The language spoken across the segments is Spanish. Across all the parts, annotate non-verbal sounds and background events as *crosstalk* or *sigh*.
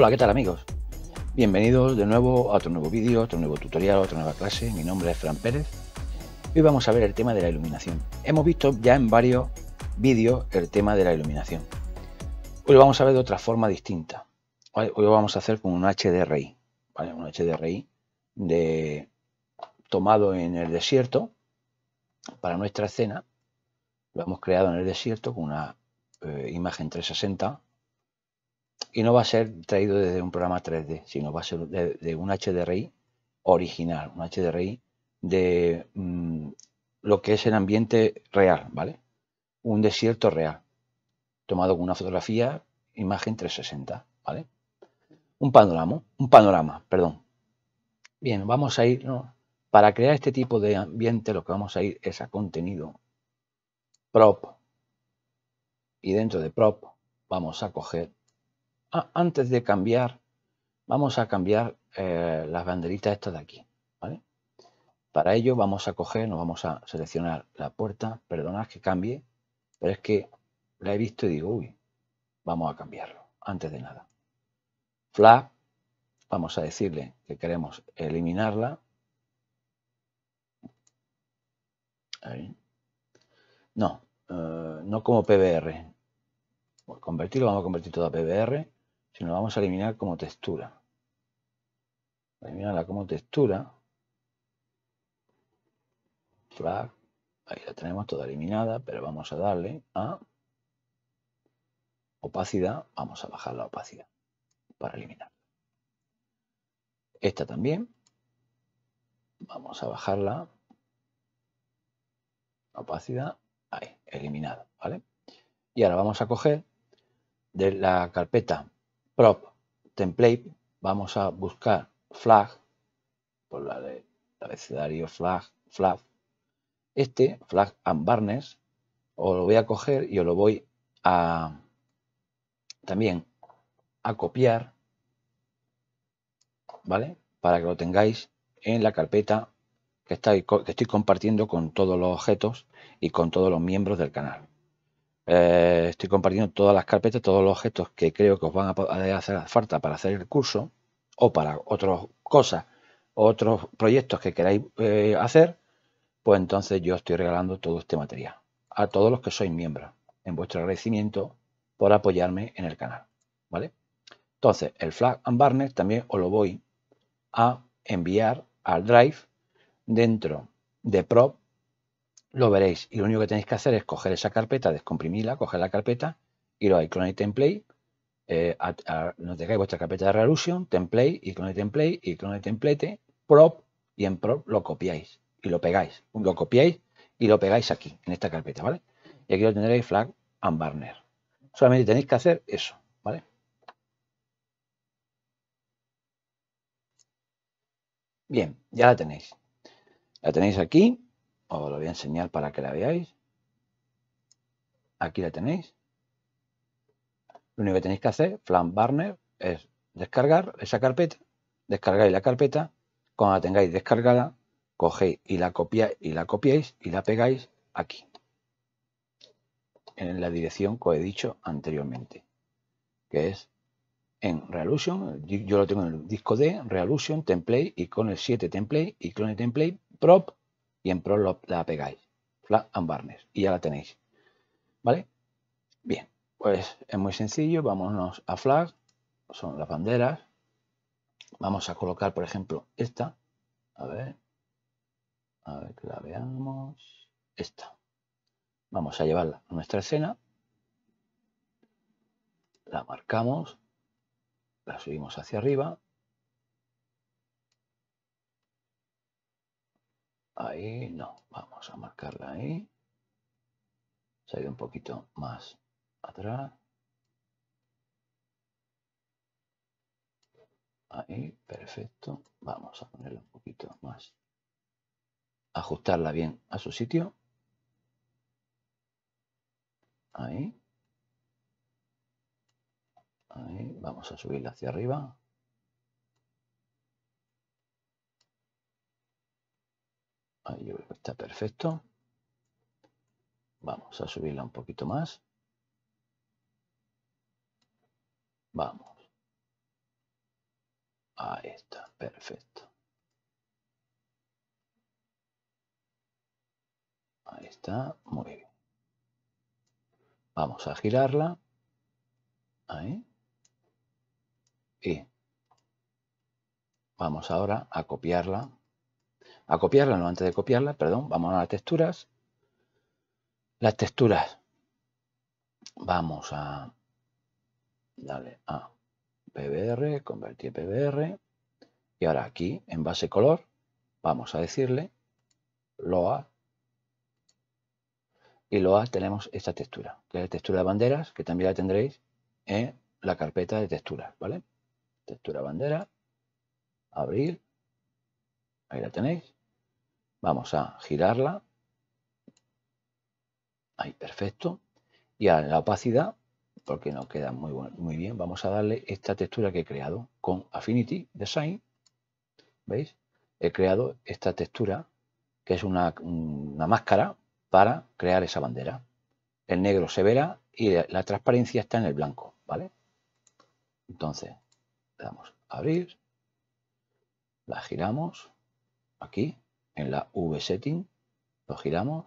Hola, ¿qué tal amigos? Bienvenidos de nuevo a otro nuevo vídeo, otro nuevo tutorial, otra nueva clase. Mi nombre es Fran Pérez. Hoy vamos a ver el tema de la iluminación. Hemos visto ya en varios vídeos el tema de la iluminación. Hoy lo vamos a ver de otra forma distinta. Hoy lo vamos a hacer con un HDRI, ¿vale? un HDRI de, tomado en el desierto para nuestra escena. Lo hemos creado en el desierto con una eh, imagen 360 y no va a ser traído desde un programa 3D, sino va a ser de, un HDRI original, un HDRI de mm, lo que es el ambiente real, ¿vale? Un desierto real, tomado con una fotografía, imagen 360, ¿vale? Un panorama, un panorama, perdón. Bien, vamos a ir, para crear este tipo de ambiente lo que vamos a ir es a contenido, prop, y dentro de prop vamos a coger antes de cambiar, vamos a cambiar eh, las banderitas estas de aquí. Para ello vamos a coger, nos vamos a seleccionar la puerta. Perdonad que cambie, pero es que la he visto y digo, uy, vamos a cambiarlo antes de nada. Flag, vamos a decirle que queremos eliminarla. No, eh, no como PBR. convertirlo, vamos a convertir todo a PBR. Si nos vamos a eliminar como textura. Eliminarla como textura. Flag. Ahí la tenemos toda eliminada, pero vamos a darle a opacidad. Vamos a bajar la opacidad para eliminar. Esta también. Vamos a bajarla. Opacidad. Ahí, eliminada. ¿vale? Y ahora vamos a coger de la carpeta prop template vamos a buscar flag por la de abecedario flag flag este flag and barnes os lo voy a coger y os lo voy a también a copiar vale para que lo tengáis en la carpeta que estoy compartiendo con todos los objetos y con todos los miembros del canal eh, estoy compartiendo todas las carpetas, todos los objetos que creo que os van a hacer falta para hacer el curso o para otras cosas, otros proyectos que queráis eh, hacer, pues entonces yo estoy regalando todo este material a todos los que sois miembros en vuestro agradecimiento por apoyarme en el canal, ¿vale? Entonces, el flag and Barnet también os lo voy a enviar al Drive dentro de Prop lo veréis. Y lo único que tenéis que hacer es coger esa carpeta, descomprimirla, coger la carpeta, lo eh, a Clone Template, Nos dejáis vuestra carpeta de Revolution, Template, y Clone Template, y Clone Template, Prop, y en Prop lo copiáis y lo pegáis. Lo copiáis y lo pegáis aquí, en esta carpeta, ¿vale? Y aquí lo tendréis Flag and Barner. Solamente tenéis que hacer eso, ¿vale? Bien, ya la tenéis. La tenéis aquí os lo voy a enseñar para que la veáis. Aquí la tenéis. Lo único que tenéis que hacer, Flan Barner. es descargar esa carpeta, descargáis la carpeta, cuando la tengáis descargada, cogéis y la copiáis y la copiáis y la pegáis aquí. En la dirección que os he dicho anteriormente, que es en Realusion. yo lo tengo en el disco D, Realusion, Template, y con el 7 Template, y clone Template, Prop, y en Pro la pegáis. flag and Barnes. Y ya la tenéis. ¿Vale? Bien. Pues es muy sencillo. Vámonos a Flag. Son las banderas. Vamos a colocar, por ejemplo, esta. A ver. A ver que la veamos. Esta. Vamos a llevarla a nuestra escena. La marcamos. La subimos hacia arriba. Ahí no, vamos a marcarla ahí. Se ha ido un poquito más atrás. Ahí, perfecto. Vamos a ponerla un poquito más. Ajustarla bien a su sitio. Ahí. Ahí, vamos a subirla hacia arriba. está perfecto. Vamos a subirla un poquito más. Vamos. Ahí está, perfecto. Ahí está, muy bien. Vamos a girarla. Ahí. Y vamos ahora a copiarla a copiarla, no antes de copiarla, perdón, vamos a las texturas. Las texturas, vamos a darle a PBR, convertir PBR, y ahora aquí en base color vamos a decirle LOA, y LOA tenemos esta textura, que es la textura de banderas, que también la tendréis en la carpeta de texturas, ¿vale? Textura bandera, abrir, ahí la tenéis. Vamos a girarla. Ahí, perfecto. Y a la opacidad, porque nos queda muy, muy bien, vamos a darle esta textura que he creado con Affinity Design. ¿Veis? He creado esta textura, que es una, una máscara para crear esa bandera. El negro se verá y la transparencia está en el blanco, ¿vale? Entonces, le damos a abrir, la giramos aquí en la V-Setting, lo giramos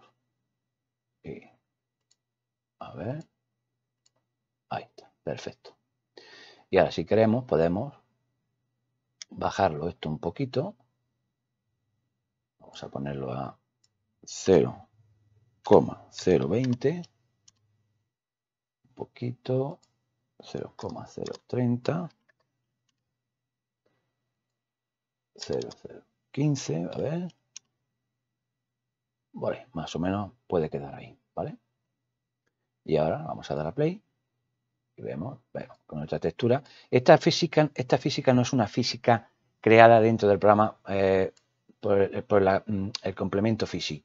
y a ver, ahí está, perfecto. Y ahora si queremos podemos bajarlo esto un poquito, vamos a ponerlo a 0,020, un poquito, 0,030, 0,015, a ver. Vale, más o menos puede quedar ahí, ¿vale? Y ahora vamos a dar a play y vemos, bueno, con nuestra textura. Esta física, esta física no es una física creada dentro del programa eh, por, eh, mm, el complemento physics,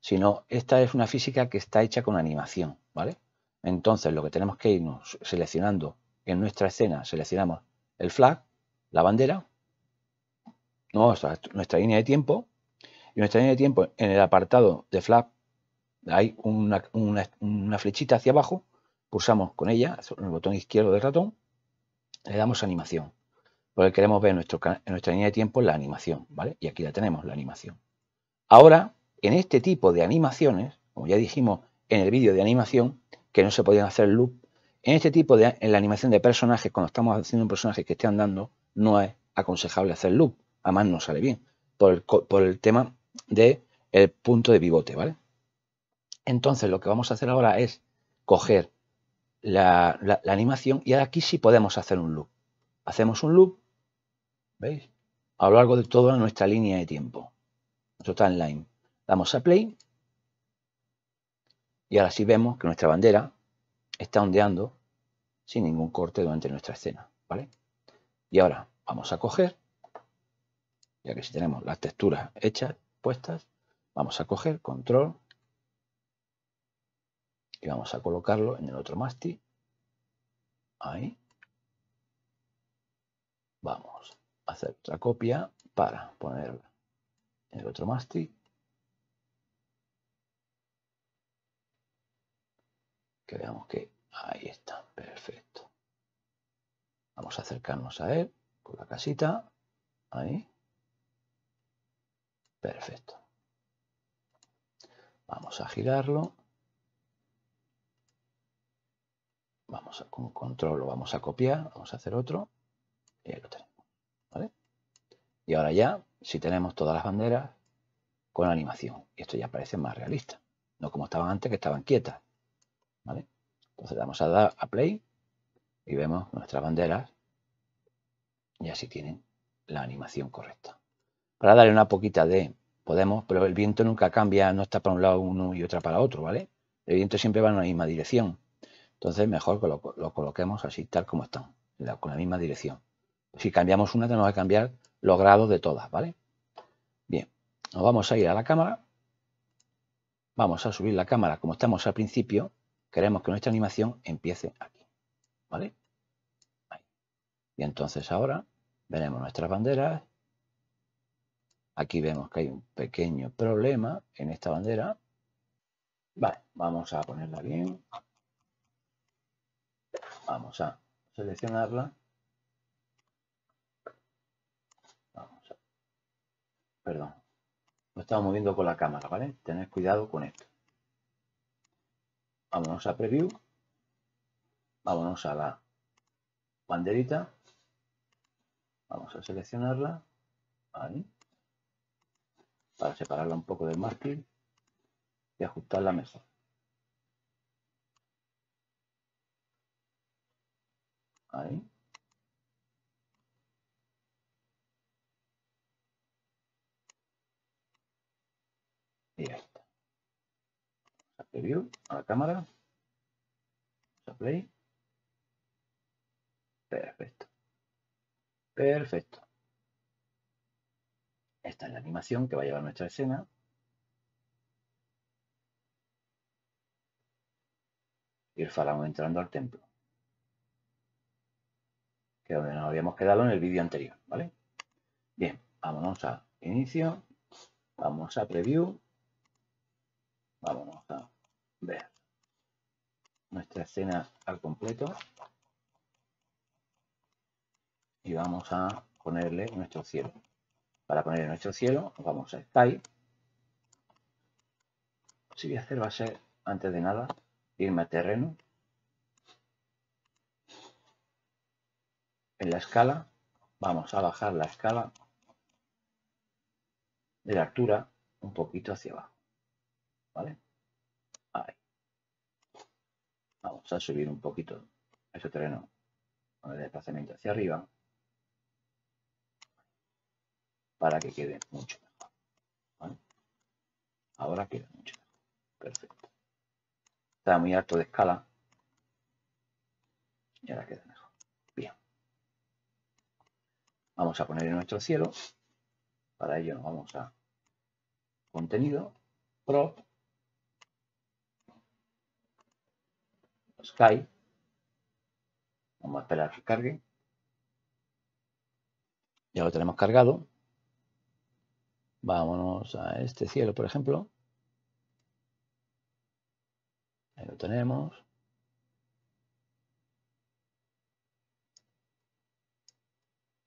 sino esta es una física que está hecha con animación, ¿vale? Entonces lo que tenemos que irnos seleccionando en nuestra escena, seleccionamos el flag, la bandera, nuestra línea de tiempo, y nuestra línea de tiempo en el apartado de flap, hay una, flechita hacia abajo, pulsamos con ella el botón izquierdo del ratón, le damos animación, porque queremos ver en, nuestro, en nuestra línea de tiempo la animación, ¿vale? Y aquí la tenemos, la animación. Ahora, en este tipo de animaciones, como ya dijimos en el vídeo de animación, que no se podían hacer loop, en este tipo de en la animación de personajes, cuando estamos haciendo un personaje que esté andando, no es aconsejable hacer loop, además no sale bien, por el, por el tema de el punto de pivote, ¿vale? Entonces lo que vamos a hacer ahora es coger la, animación y aquí sí podemos hacer un loop. Hacemos un loop, ¿veis? A lo largo de toda nuestra línea de tiempo, en line Damos a play y ahora sí vemos que nuestra bandera está ondeando sin ningún corte durante nuestra escena, ¿vale? Y ahora vamos a coger, ya que si tenemos las texturas hechas, puestas, vamos a coger control y vamos a colocarlo en el otro mástil. Ahí. Vamos a hacer otra copia para poner el otro mástil. Que veamos que ahí está, perfecto. Vamos a acercarnos a él con la casita. Ahí. Perfecto. Vamos a girarlo. Vamos a, con control lo vamos a copiar, vamos a hacer otro y ahí lo tenemos. Y ahora ya, si tenemos todas las banderas con animación, y esto ya parece más realista, no como estaban antes que estaban quietas. Entonces vamos a dar a play y vemos nuestras banderas y así tienen la animación correcta para darle una poquita de podemos, pero el viento nunca cambia, no está para un lado uno y otra para otro, ¿vale? El viento siempre va en la misma dirección. Entonces mejor que lo, coloquemos así, tal como están, con la misma dirección. Si cambiamos una, tenemos que cambiar los grados de todas, ¿vale? Bien, nos vamos a ir a la cámara. Vamos a subir la cámara como estamos al principio. Queremos que nuestra animación empiece aquí, ¿vale? Y entonces ahora veremos nuestras banderas Aquí vemos que hay un pequeño problema en esta bandera. Vale, vamos a ponerla bien. Vamos a seleccionarla. Perdón, lo estamos moviendo con la cámara, ¿vale? Tened cuidado con esto. Vámonos a preview. Vámonos a la banderita. Vamos a seleccionarla para separarla un poco del mástil y ajustarla mejor. Ahí. Y ya está. A a la cámara. A play. Perfecto. Perfecto. Esta es la animación que va a llevar nuestra escena. Y el faraón entrando al templo. Que es donde nos habíamos quedado en el vídeo anterior, ¿vale? Bien, vámonos a inicio. Vamos a preview. vamos a ver nuestra escena al completo. Y vamos a ponerle nuestro cielo. Para poner en nuestro cielo, vamos a Lo Si voy a hacer va a ser, antes de nada, irme a terreno. En la escala, vamos a bajar la escala de la altura un poquito hacia abajo. ¿Vale? Ahí. Vamos a subir un poquito ese terreno con el desplazamiento hacia arriba para que quede mucho mejor. Ahora queda mucho mejor. Perfecto. Está muy alto de escala. Y ahora queda mejor. Bien. Vamos a poner en nuestro cielo. Para ello nos vamos a contenido, prop, sky. Vamos a esperar que cargue. Ya lo tenemos cargado. Vámonos a este cielo, por ejemplo. Ahí lo tenemos.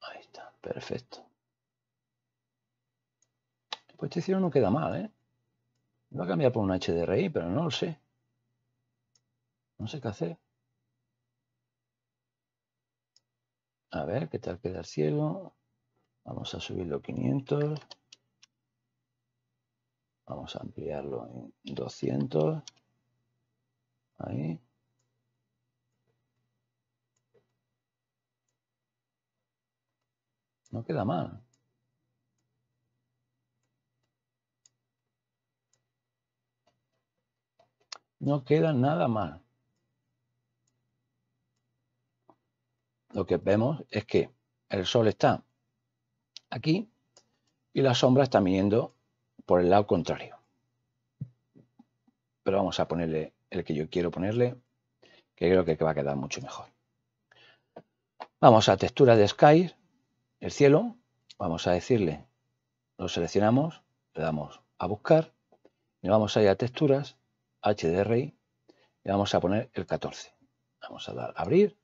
Ahí está, perfecto. Pues este cielo no queda mal, ¿eh? Lo va a cambiar por un HDRI, pero no lo sé. No sé qué hacer. A ver, ¿qué tal queda el cielo? Vamos a subirlo 500. Vamos a ampliarlo en 200. Ahí. No queda mal. No queda nada mal. Lo que vemos es que el sol está aquí y la sombra está midiendo por el lado contrario. Pero vamos a ponerle el que yo quiero ponerle, que creo que va a quedar mucho mejor. Vamos a textura de Sky, el cielo, vamos a decirle, lo seleccionamos, le damos a buscar, y vamos a ir a texturas, HDRI, y vamos a poner el 14. Vamos a dar a abrir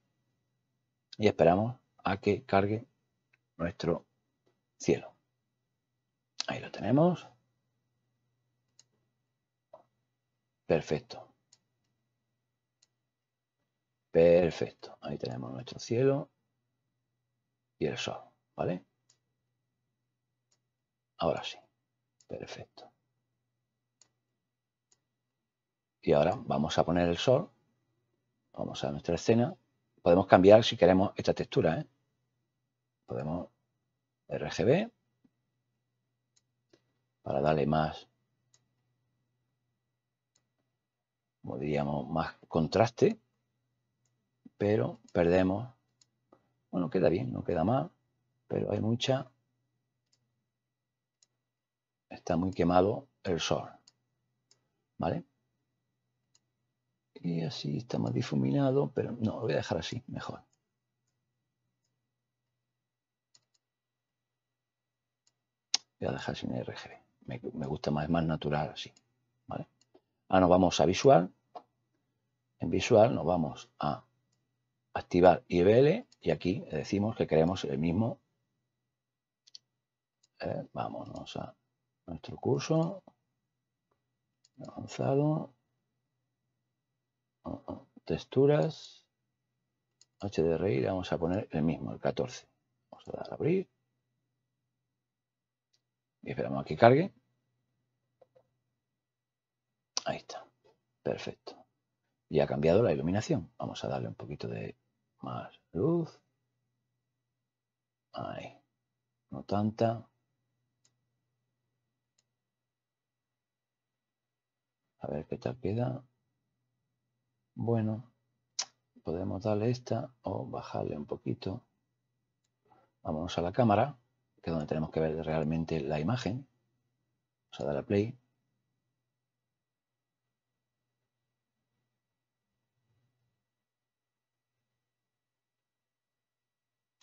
y esperamos a que cargue nuestro cielo. Ahí lo tenemos. Perfecto. Perfecto. Ahí tenemos nuestro cielo y el sol, ¿vale? Ahora sí. Perfecto. Y ahora vamos a poner el sol. Vamos a nuestra escena. Podemos cambiar si queremos esta textura, ¿eh? Podemos RGB para darle más como diríamos, más contraste, pero perdemos, bueno, queda bien, no queda mal, pero hay mucha, está muy quemado el sol, ¿vale? Y así está más difuminado, pero no, lo voy a dejar así, mejor. Voy a dejar sin RGB. Me, me gusta más, es más natural así. ¿vale? Ahora nos vamos a visual en visual nos vamos a activar IBL y aquí decimos que queremos el mismo. vámonos a nuestro curso. Avanzado. Oh, oh, texturas. HDRI le vamos a poner el mismo, el 14. Vamos a dar a abrir. Y esperamos a que cargue. Ahí está. Perfecto. Y ha cambiado la iluminación. Vamos a darle un poquito de más luz. Ahí. No tanta. A ver qué tal queda. Bueno, podemos darle esta o bajarle un poquito. Vamos a la cámara, que es donde tenemos que ver realmente la imagen. Vamos a darle play.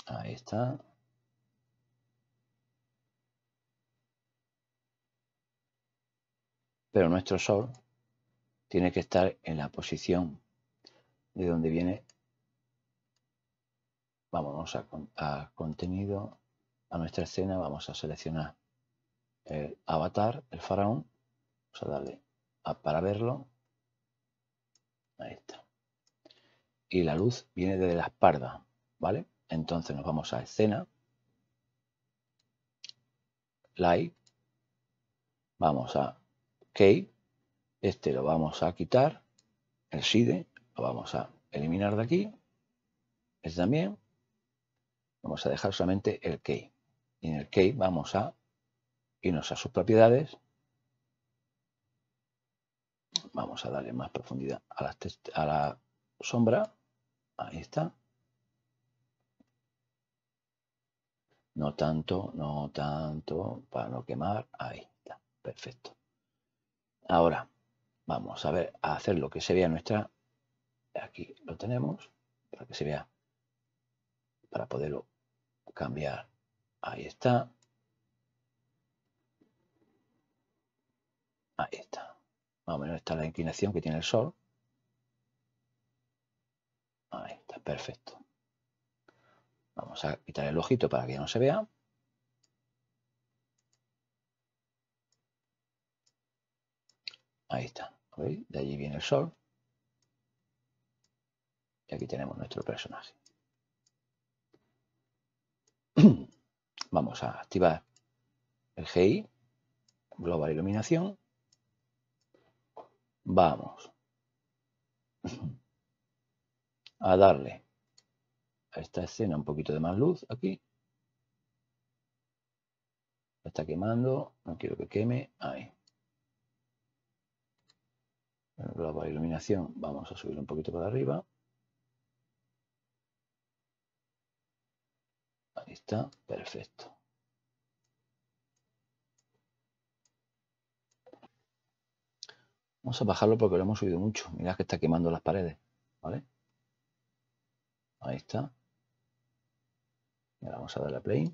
Ahí está. Pero nuestro Sol tiene que estar en la posición de donde viene. Vamos a, a contenido, a nuestra escena, vamos a seleccionar el avatar, el faraón. Vamos a darle a para verlo. Ahí está. Y la luz viene desde la espalda, ¿vale? Entonces nos vamos a escena, light, vamos a key, este lo vamos a quitar, el side lo vamos a eliminar de aquí, este también, vamos a dejar solamente el key. Y en el key vamos a irnos a sus propiedades, vamos a darle más profundidad a la, a la sombra, ahí está, No tanto, no tanto, para no quemar. Ahí está, perfecto. Ahora, vamos a ver, a hacer lo que se vea nuestra... Aquí lo tenemos, para que se vea, para poderlo cambiar. Ahí está. Ahí está. Más o menos está la inclinación que tiene el sol. Ahí está, perfecto. Vamos a quitar el ojito para que ya no se vea. Ahí está. De allí viene el sol. Y aquí tenemos nuestro personaje. *clears throat* Vamos a activar el GI, Global Iluminación. Vamos *clears throat* a darle esta escena un poquito de más luz aquí. está quemando, no quiero que queme, ahí. la iluminación, vamos a subir un poquito para arriba. Ahí está, perfecto. Vamos a bajarlo porque lo hemos subido mucho. Mirad que está quemando las paredes, ¿vale? Ahí está vamos a darle a play.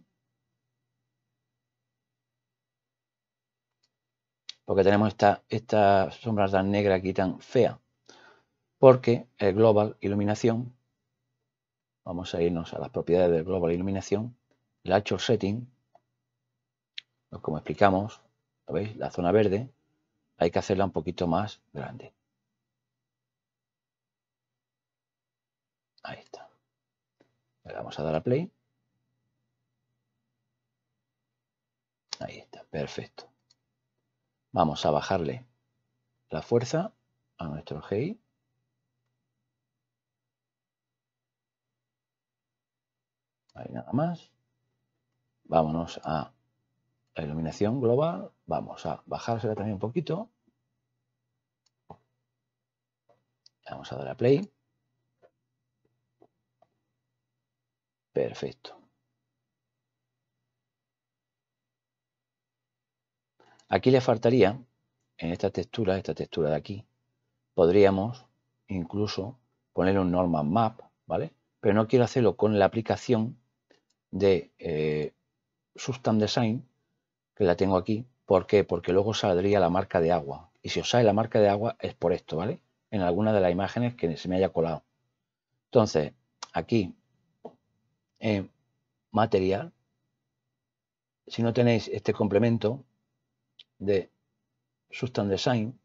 Porque tenemos estas esta sombra tan negra aquí tan fea. Porque el global iluminación, vamos a irnos a las propiedades del global iluminación, el actual setting, pues como explicamos, veis? La zona verde, hay que hacerla un poquito más grande. Ahí está. Le vamos a dar a play. Ahí está, perfecto. Vamos a bajarle la fuerza a nuestro GI. Ahí nada más. Vámonos a la iluminación global. Vamos a bajársela también un poquito. Vamos a dar a play. Perfecto. Aquí le faltaría, en esta textura, esta textura de aquí, podríamos incluso poner un normal Map, ¿vale? Pero no quiero hacerlo con la aplicación de eh, Substance Design, que la tengo aquí. ¿Por qué? Porque luego saldría la marca de agua. Y si os sale la marca de agua es por esto, ¿vale? En alguna de las imágenes que se me haya colado. Entonces, aquí, en eh, material, si no tenéis este complemento, de Substance Design,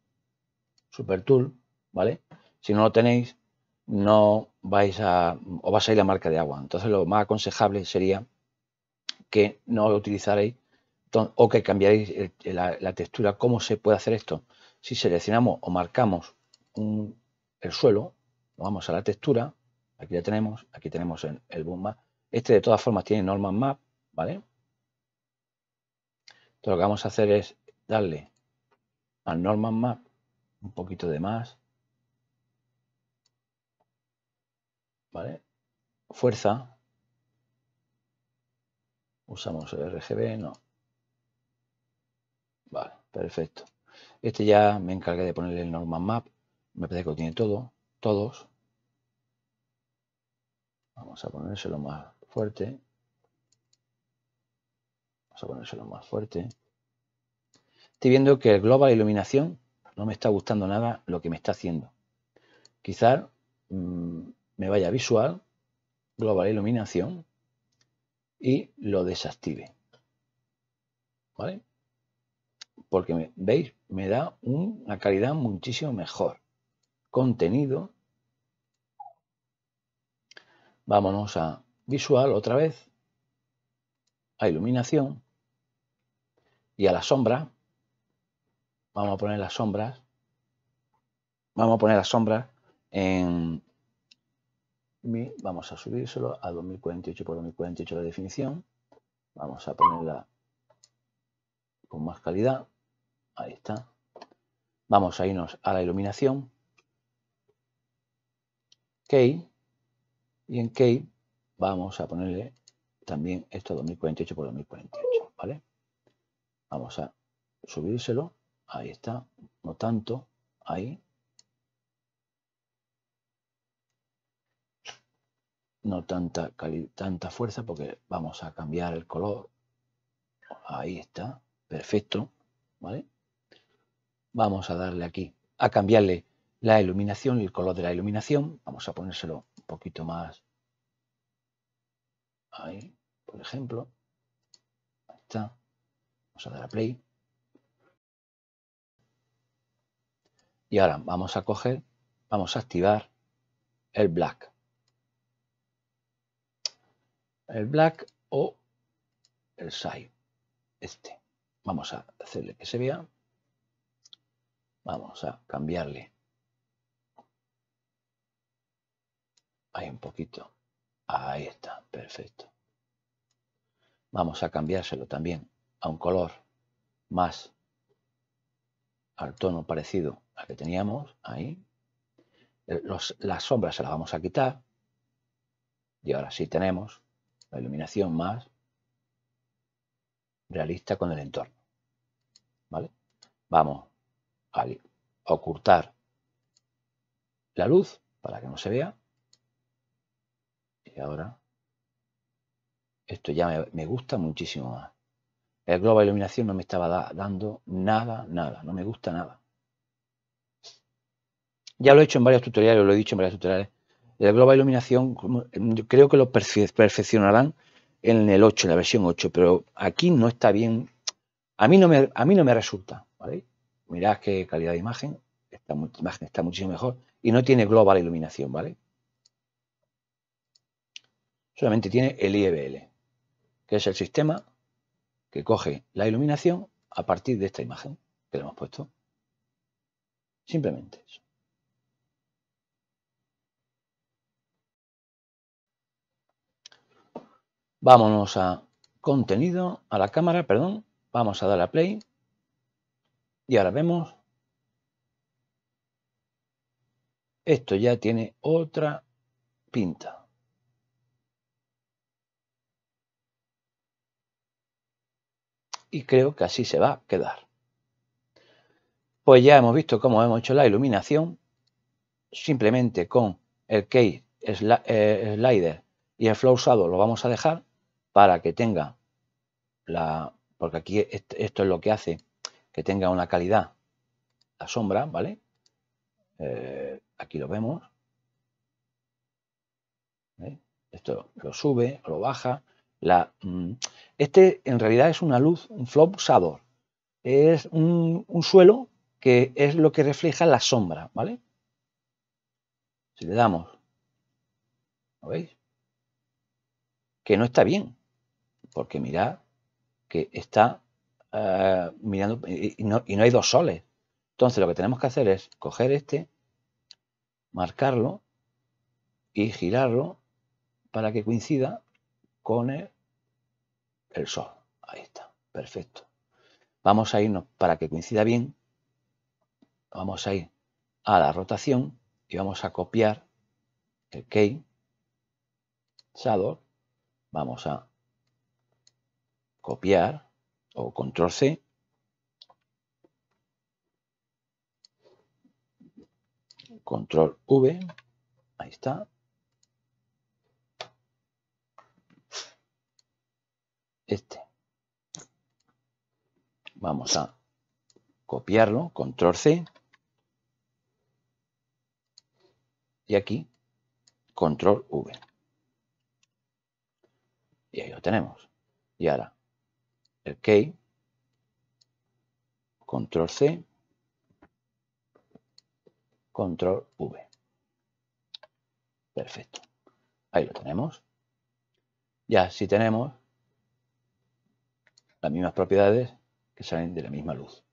Super Tool, ¿vale? Si no lo tenéis, no vais a, o va a salir la marca de agua. Entonces lo más aconsejable sería que no lo utilizaréis o que cambiaréis la, textura. ¿Cómo se puede hacer esto? Si seleccionamos o marcamos el suelo, vamos a la textura, aquí ya tenemos, aquí tenemos el, el boom map. Este de todas formas tiene normal map, ¿vale? Entonces lo que vamos a hacer es darle al normal map un poquito de más. ¿Vale? Fuerza. Usamos el RGB, no. Vale, perfecto. Este ya me encargué de ponerle el normal map. Me parece que lo tiene todo, todos. Vamos a ponérselo más fuerte. Vamos a ponérselo más fuerte viendo que el Global Iluminación no me está gustando nada lo que me está haciendo. Quizás mm, me vaya a Visual, Global Iluminación y lo desactive. ¿Vale? Porque, ¿veis? Me da una calidad muchísimo mejor. Contenido. Vámonos a visual otra vez, a iluminación y a la sombra. Vamos a poner las sombras. Vamos a poner las sombras en... Vamos a subírselo a 2048 por 2048 la definición. Vamos a ponerla con más calidad. Ahí está. Vamos a irnos a la iluminación. Key. Y en Key vamos a ponerle también esto 2048 por 2048, ¿vale? Vamos a subírselo. Ahí está. No tanto. Ahí. No tanta, tanta fuerza porque vamos a cambiar el color. Ahí está. Perfecto. ¿Vale? Vamos a darle aquí, a cambiarle la iluminación, el color de la iluminación. Vamos a ponérselo un poquito más. Ahí, por ejemplo. Ahí está. Vamos a dar a play. Y ahora vamos a coger, vamos a activar el black. El black o el side. Este. Vamos a hacerle que se vea. Vamos a cambiarle. Ahí un poquito. Ahí está. Perfecto. Vamos a cambiárselo también a un color más al tono parecido al que teníamos ahí. Eh, las sombras se las vamos a quitar. Y ahora sí tenemos la iluminación más realista con el entorno. ¿Vale? Vamos a ocultar la luz para que no se vea. Y ahora esto ya me gusta muchísimo más. El global iluminación no me estaba dando nada, nada, no me gusta nada. Ya lo he hecho en varios tutoriales, lo he dicho en varios tutoriales. El global iluminación mm, creo que lo perfeccionarán en el 8, en la versión 8, pero aquí no está bien. A mí no me, a mí no me resulta, ¿vale? Mirad qué calidad de imagen, esta imagen está muchísimo mejor y no tiene global iluminación, ¿vale? Solamente tiene el IEBL, que es el sistema que coge la iluminación a partir de esta imagen que le hemos puesto. Simplemente eso. Vámonos a contenido, a la cámara, perdón. Vamos a dar a play. Y ahora vemos. Esto ya tiene otra pinta. y creo que así se va a quedar. Pues ya hemos visto cómo hemos hecho la iluminación simplemente con el key eh, slider y el flow usado lo vamos a dejar para que tenga la porque aquí esto es lo que hace que tenga una calidad la sombra vale eh, aquí lo vemos esto lo sube lo baja Mm, este en realidad es una luz, un flop usador Es un, suelo que es lo que refleja la sombra, ¿vale? Si le damos, ¿lo veis? Que no está bien, porque mirad que está eh, mirando y no, y no hay dos soles. Entonces lo que tenemos que hacer es coger este, marcarlo y girarlo para que coincida con el, sol. Ahí está, perfecto. Vamos a irnos para que coincida bien. Vamos a ir a la rotación y vamos a copiar el key shadow. Vamos a copiar o control C. Control V. Ahí está. Vamos a copiarlo, control C. Y aquí, control V. Y ahí lo tenemos. Y ahora, el key, control C, control V. Perfecto. Ahí lo tenemos. Ya si tenemos las mismas propiedades que salen de la misma luz.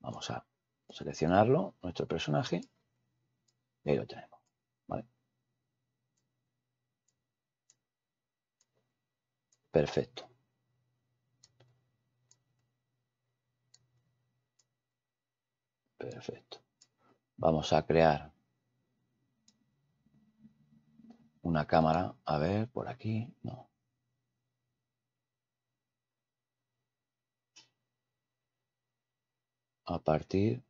Vamos a seleccionarlo, nuestro personaje, y ahí lo tenemos. Perfecto. Perfecto. Vamos a crear una cámara. A ver, por aquí. No. a partir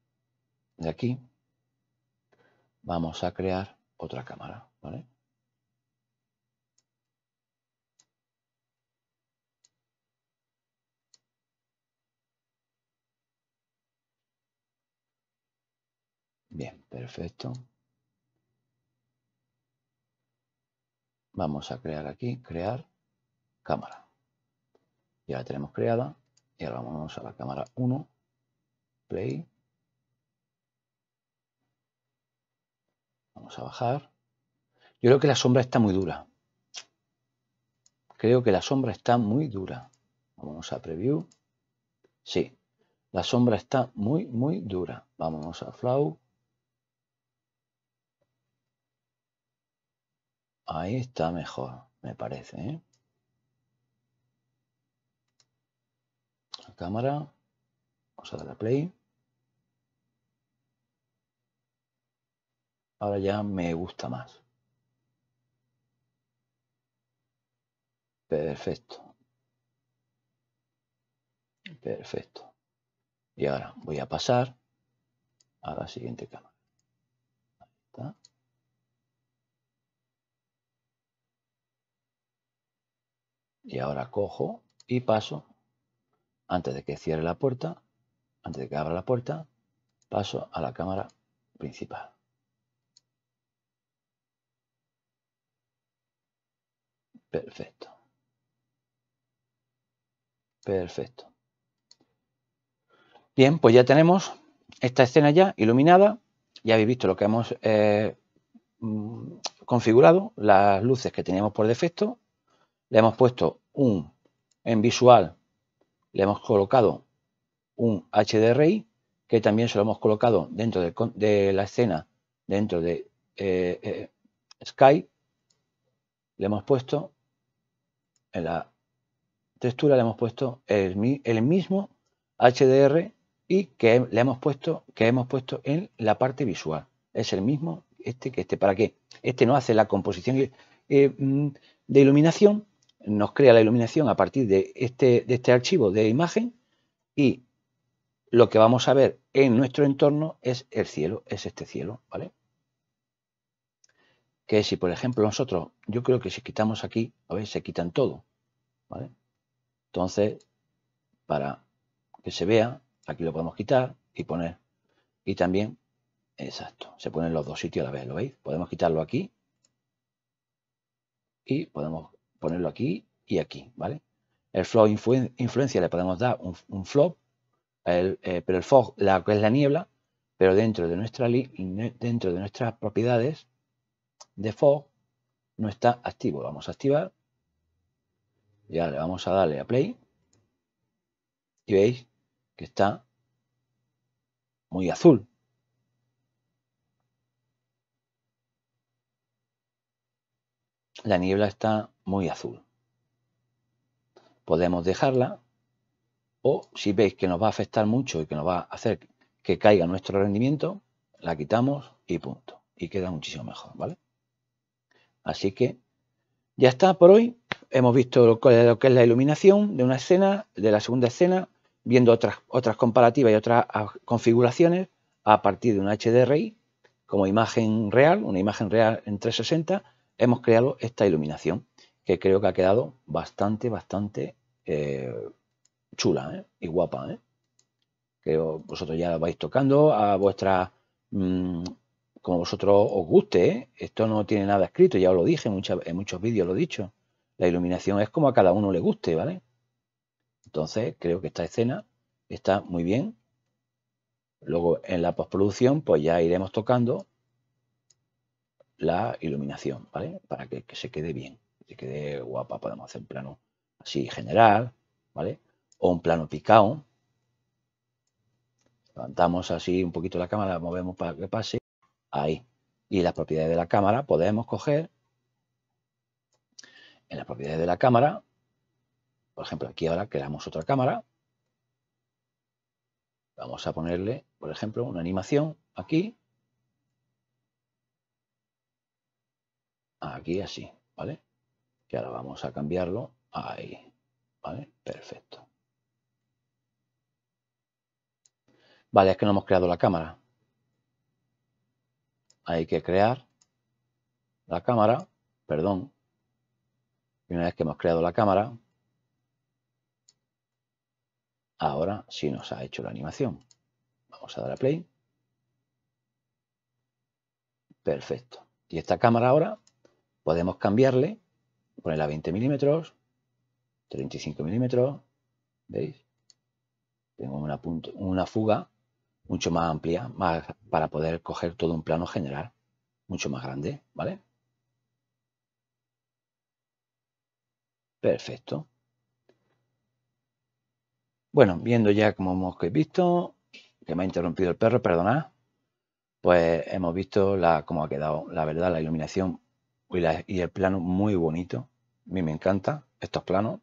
de aquí vamos a crear otra cámara, Bien, perfecto. Vamos a crear aquí, crear cámara. Ya la tenemos creada y ahora vamos a la cámara 1 Vamos a bajar. Yo creo que la sombra está muy dura. Creo que la sombra está muy dura. Vamos a preview. Sí, la sombra está muy, muy dura. vamos a Flow. Ahí está mejor, me parece. ¿eh? La cámara. Vamos a dar a play. ahora ya me gusta más. Perfecto. Perfecto. Y ahora voy a pasar a la siguiente cámara. Ahí está. Y ahora cojo y paso, antes de que cierre la puerta, antes de que abra la puerta, paso a la cámara principal. Perfecto. Perfecto. Bien, pues ya tenemos esta escena ya iluminada. Ya habéis visto lo que hemos eh, mm, configurado, las luces que teníamos por defecto. Le hemos puesto un, en visual, le hemos colocado un HDRI, que también se lo hemos colocado dentro de, la escena, dentro de eh, eh, Sky. Le hemos puesto en la textura le hemos puesto el, mismo HDR y que le hemos puesto que hemos puesto en la parte visual es el mismo este que este para qué este no hace la composición eh, eh, mm, de iluminación nos crea la iluminación a partir de este de este archivo de imagen y lo que vamos a ver en nuestro entorno es el cielo es este cielo vale que si, por ejemplo, nosotros, yo creo que si quitamos aquí, a ver, se quitan todo, ¿vale? Entonces, para que se vea, aquí lo podemos quitar y poner. Y también, exacto, se ponen los dos sitios a la vez, ¿lo veis? Podemos quitarlo aquí y podemos ponerlo aquí y aquí, ¿vale? El flow influencia le podemos dar un, un eh, pero el fog, la que es la niebla, pero dentro de, nuestra dentro de nuestras propiedades default no está activo. vamos a activar. Ya le vamos a darle a play. Y veis que está muy azul. La niebla está muy azul. Podemos dejarla o si veis que nos va a afectar mucho y que nos va a hacer que caiga nuestro rendimiento, la quitamos y punto. Y queda muchísimo mejor, ¿vale? Así que ya está por hoy. Hemos visto lo que es la iluminación de una escena, de la segunda escena, viendo otras, otras comparativas y otras ah, configuraciones a partir de una HDRI como imagen real, una imagen real en 360, hemos creado esta iluminación que creo que ha quedado bastante, bastante eh, chula ¿eh? y guapa. ¿eh? que vosotros ya vais tocando a vuestra... Mm, como vosotros os guste, ¿eh? esto no tiene nada escrito, ya os lo dije, en, muchos vídeos lo he dicho. La iluminación es como a cada uno le guste, ¿vale? Entonces, creo que esta escena está muy bien. Luego, en la postproducción, pues ya iremos tocando la iluminación, ¿vale? Para que, se quede bien, se quede guapa. Podemos hacer un plano así general, ¿vale? O un plano picado. Levantamos así un poquito la cámara, movemos para que pase. Ahí. Y las propiedades de la cámara podemos coger en las propiedades de la cámara, por ejemplo, aquí ahora creamos otra cámara. Vamos a ponerle, por ejemplo, una animación aquí. Aquí así, ¿vale? Que ahora vamos a cambiarlo ahí, ¿vale? Perfecto. Vale, es que no hemos creado la cámara hay que crear la cámara, perdón, una vez que hemos creado la cámara, ahora sí nos ha hecho la animación. Vamos a dar a play. Perfecto. Y esta cámara ahora podemos cambiarle, ponerla a 20 milímetros, 35 milímetros, ¿veis? Tengo una, una fuga mucho más amplia, más para poder coger todo un plano general, mucho más grande, ¿vale? Perfecto. Bueno, viendo ya como hemos visto, que me ha interrumpido el perro, perdonad, pues hemos visto la, cómo ha quedado, la verdad, la iluminación y, el plano muy bonito. A mí me encanta estos planos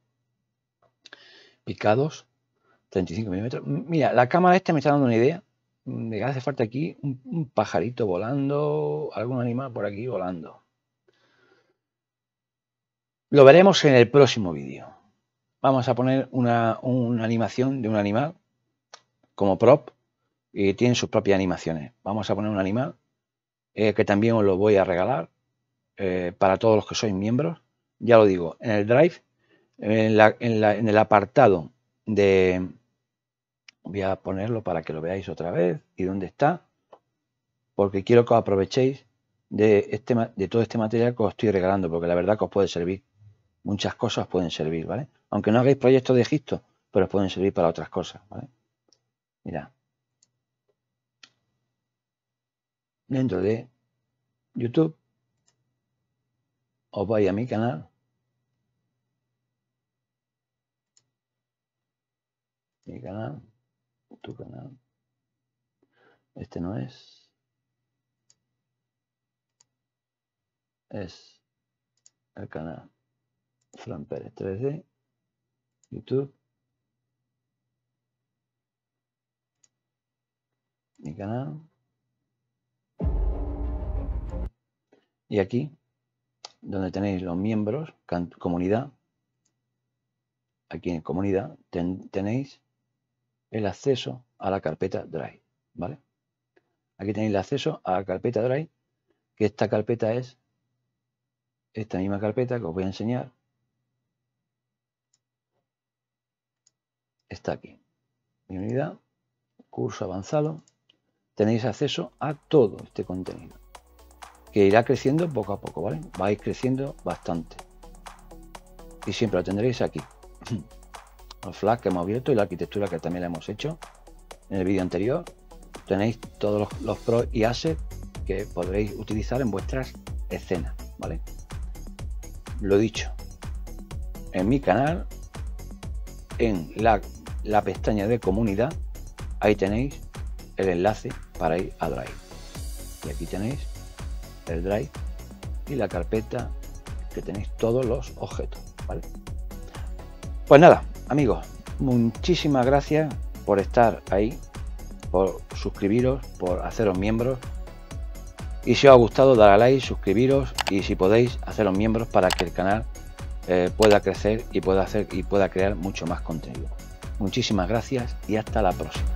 picados, 35 milímetros. Mira, la cámara este me está dando una idea me hace falta aquí un, pajarito volando, algún animal por aquí volando. Lo veremos en el próximo vídeo. Vamos a poner una, animación de un animal como prop y tiene sus propias animaciones. Vamos a poner un animal eh, que también os lo voy a regalar eh, para todos los que sois miembros. Ya lo digo, en el Drive, en, la, en el apartado de, Voy a ponerlo para que lo veáis otra vez y dónde está, porque quiero que os aprovechéis de, este, de todo este material que os estoy regalando, porque la verdad que os puede servir. Muchas cosas pueden servir, ¿vale? Aunque no hagáis proyectos de Egipto, pero pueden servir para otras cosas, ¿vale? Mirad. Dentro de YouTube, os vais a mi canal. Mi canal tu canal. Este no es. Es el canal Fran Pérez 3D, YouTube. Mi canal. Y aquí, donde tenéis los miembros, comunidad, aquí en comunidad tenéis el acceso a la carpeta Drive, ¿vale? Aquí tenéis el acceso a la carpeta Drive, que esta carpeta es esta misma carpeta que os voy a enseñar. Está aquí. Mi unidad, curso avanzado. Tenéis acceso a todo este contenido, que irá creciendo poco a poco, ¿vale? Va creciendo bastante. Y siempre lo tendréis aquí. *clears throat* los flags que hemos abierto y la arquitectura que también la hemos hecho en el vídeo anterior. Tenéis todos los, pros y ases que podréis utilizar en vuestras escenas, ¿vale? Lo dicho, en mi canal, en la, la pestaña de comunidad, ahí tenéis el enlace para ir a Drive. Y aquí tenéis el Drive y la carpeta que tenéis todos los objetos, ¿vale? Pues nada, Amigos, muchísimas gracias por estar ahí, por suscribiros, por haceros miembros. Y si os ha gustado, dar a like, suscribiros y si podéis, haceros miembros para que el canal eh, pueda crecer y pueda, hacer, y pueda crear mucho más contenido. Muchísimas gracias y hasta la próxima.